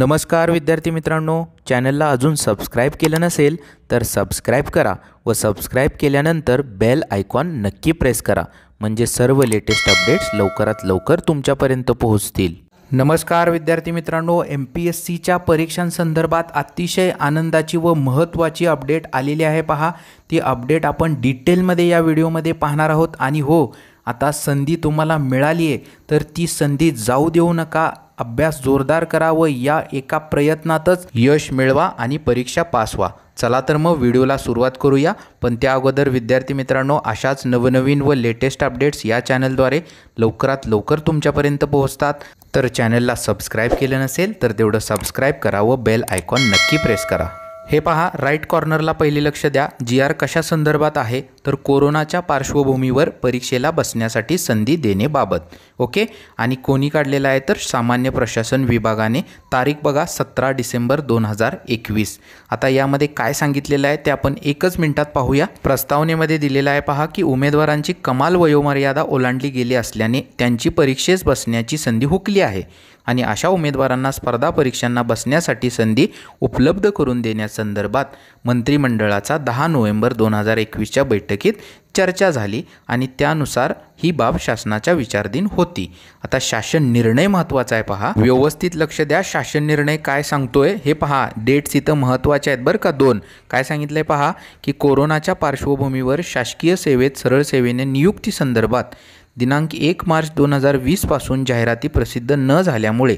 नमस्कार विद्यार्थी मित्रांनो चॅनलला अजून सबस्क्राईब केलं नसेल तर सबस्क्राईब करा व सबस्क्राईब केल्यानंतर बेल आयकॉन नक्की प्रेस करा म्हणजे सर्व लेटेस्ट अपडेट्स लवकरात लवकर तुमच्यापर्यंत पोहोचतील नमस्कार विद्यार्थी मित्रांनो एम पी एस सीच्या परीक्षांसंदर्भात अतिशय आनंदाची व महत्त्वाची अपडेट आलेली आहे पहा ती अपडेट आपण डिटेलमध्ये या व्हिडिओमध्ये पाहणार आहोत आणि हो आता संधी तुम्हाला मिळाली आहे तर ती संधी जाऊ देऊ नका अभ्यास जोरदार करा व या एका प्रयत्नातच यश मिळवा आणि परीक्षा पास व्हा चला तर मग व्हिडिओला सुरुवात करूया पण त्या अगोदर विद्यार्थी मित्रांनो अशाच नवनवीन व लेटेस्ट अपडेट्स या चॅनलद्वारे लवकरात लवकर तुमच्यापर्यंत पोहोचतात तर चॅनलला सबस्क्राईब केलं नसेल तर तेवढं सबस्क्राईब करा व बेल आयकॉन नक्की प्रेस करा हे पहा राईट कॉर्नरला पहिले लक्ष द्या जी आर कशा संदर्भात आहे तर कोरोनाच्या पार्श्वभूमीवर परीक्षेला बसण्यासाठी संधी देणेबाबत ओके आणि कोणी काढलेला आहे तर सामान्य प्रशासन विभागाने तारीख बघा सतरा डिसेंबर दोन हजार एकवीस आता यामध्ये काय सांगितलेलं आहे ते आपण एकच मिनिटात पाहूया प्रस्तावनेमध्ये दिलेलं आहे पहा की उमेदवारांची कमाल वयोमर्यादा ओलांडली गेली असल्याने त्यांची परीक्षेस बसण्याची संधी हुकली आहे आणि अशा उमेदवारांना स्पर्धा परीक्षांना बसण्यासाठी संधी उपलब्ध करून देण्यासंदर्भात मंत्रिमंडळाचा दहा नोव्हेंबर दोन हजार एकवीसच्या बैठकीत चर्चा झाली आणि त्यानुसार ही बाब शासनाच्या विचारधीन होती आता शासन निर्णय महत्त्वाचा आहे पहा व्यवस्थित लक्ष द्या शासन निर्णय काय सांगतोय हे पहा डेट्स इथं महत्त्वाचे आहेत बरं का दोन काय सांगितलंय पहा की कोरोनाच्या पार्श्वभूमीवर शासकीय सेवेत सरळ सेवेने नियुक्ती संदर्भात दिनांक एक मार्च दोन हजार वीसपासून जाहिराती प्रसिद्ध न झाल्यामुळे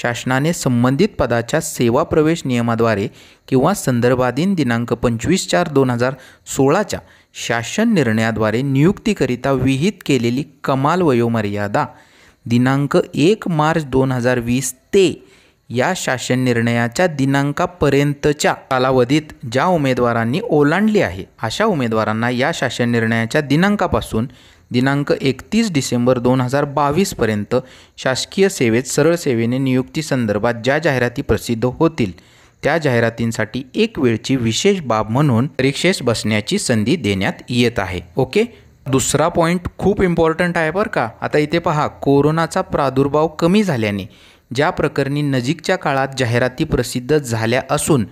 शासनाने संबंधित पदाच्या सेवा प्रवेश नियमाद्वारे किंवा संदर्भाधीन दिनांक पंचवीस चार दोन हजार सोळाच्या शासन निर्णयाद्वारे नियुक्तीकरिता विहित केलेली कमाल वयोमर्यादा दिनांक एक मार्च दोन हजार वीस ते या शासन निर्णयाच्या दिनांकापर्यंतच्या कालावधीत ज्या उमेदवारांनी ओलांडली आहे अशा उमेदवारांना या शासन निर्णयाच्या दिनांकापासून दिनांक एकतीस डिसेंबर दोन हजार बावीसपर्यंत शासकीय सेवेत सरळ सेवेने नियुक्तीसंदर्भात ज्या जाहिराती प्रसिद्ध होतील त्या जाहिरातींसाठी एक वेळची विशेष बाब म्हणून परीक्षेस बसण्याची संधी देण्यात येत आहे ओके दुसरा पॉईंट खूप इम्पॉर्टंट आहे बरं का आता इथे पहा कोरोनाचा प्रादुर्भाव कमी झाल्याने ज्या प्रकरणी नजीकच्या काळात जाहिराती प्रसिद्ध झाल्या असून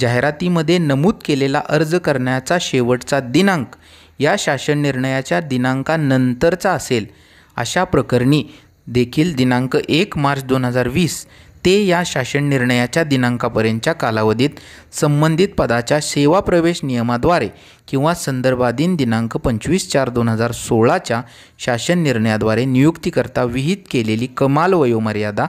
जाहिरातीमध्ये नमूद केलेला अर्ज करण्याचा शेवटचा दिनांक या शासन निर्णयाच्या दिनांकानंतरचा असेल अशा प्रकरणी देखील दिनांक एक मार्च दोन हजार वीस ते या शासन निर्णयाच्या दिनांकापर्यंतच्या कालावधीत संबंधित पदाच्या सेवा प्रवेश नियमाद्वारे किंवा संदर्भाधीन दिनांक पंचवीस चार दोन हजार सोळाच्या शासन निर्णयाद्वारे नियुक्तीकरता विहित केलेली कमाल वयोमर्यादा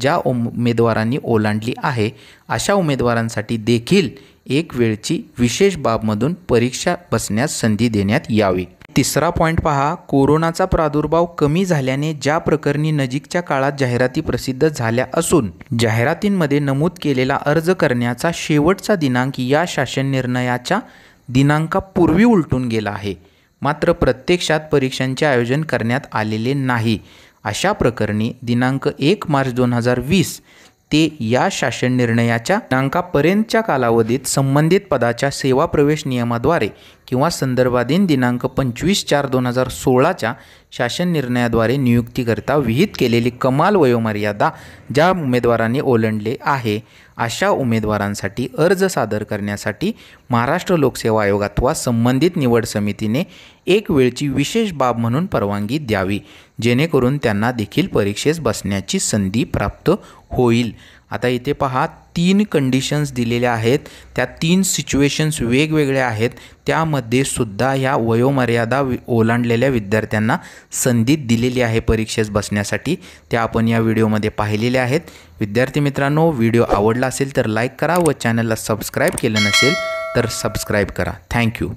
ज्या उमेदवारांनी ओलांडली आहे अशा उमेदवारांसाठी देखील एक वेळची विशेष बाबमधून परीक्षा बसण्यास संधी देण्यात यावी तिसरा पॉईंट पहा कोरोनाचा प्रादुर्भाव कमी झाल्याने ज्या प्रकरणी नजीकच्या काळात जाहिराती प्रसिद्ध झाल्या असून जाहिरातींमध्ये नमूद केलेला अर्ज करण्याचा शेवटचा दिनांक या शासन निर्णयाच्या दिनांकापूर्वी उलटून गेला आहे मात्र प्रत्यक्षात परीक्षांचे आयोजन करण्यात आलेले नाही अशा प्रकरणी दिनांक एक मार्च दोन हजार वीस ते या शासन निर्णयाच्या दिनांकापर्यंतच्या कालावधीत संबंधित पदाच्या सेवा प्रवेश नियमाद्वारे किंवा संदर्भाधीन दिनांक पंचवीस चार दोन हजार सोळाच्या शासन निर्णयाद्वारे नियुक्तीकरता विहित केलेली कमाल वयोमर्यादा ज्या उमेदवारांनी ओलंडले आहे अशा उमेदवारांसाठी अर्ज सादर करण्यासाठी महाराष्ट्र लोकसेवा आयोग अथवा संबंधित निवड समितीने एक वेळची विशेष बाब म्हणून परवानगी द्यावी जेणेकरून त्यांना देखील परीक्षेस बसण्याची संधी प्राप्त होईल आता इथे पहा तीन कंडिशन्स दिलेल्या आहेत त्या तीन सिच्युएशन्स वेगवेगळ्या आहेत त्यामध्ये सुद्धा ह्या वयोमर्यादा ओलांडलेल्या विद्यार्थ्यांना संधी दिलेली आहे परीक्षेस बसण्यासाठी त्या आपण या व्हिडिओमध्ये पाहिलेल्या आहेत विद्यार्थी मित्रांनो व्हिडिओ आवडला असेल तर लाईक करा व चॅनलला सबस्क्राईब केलं नसेल तर सबस्क्राईब करा थँक्यू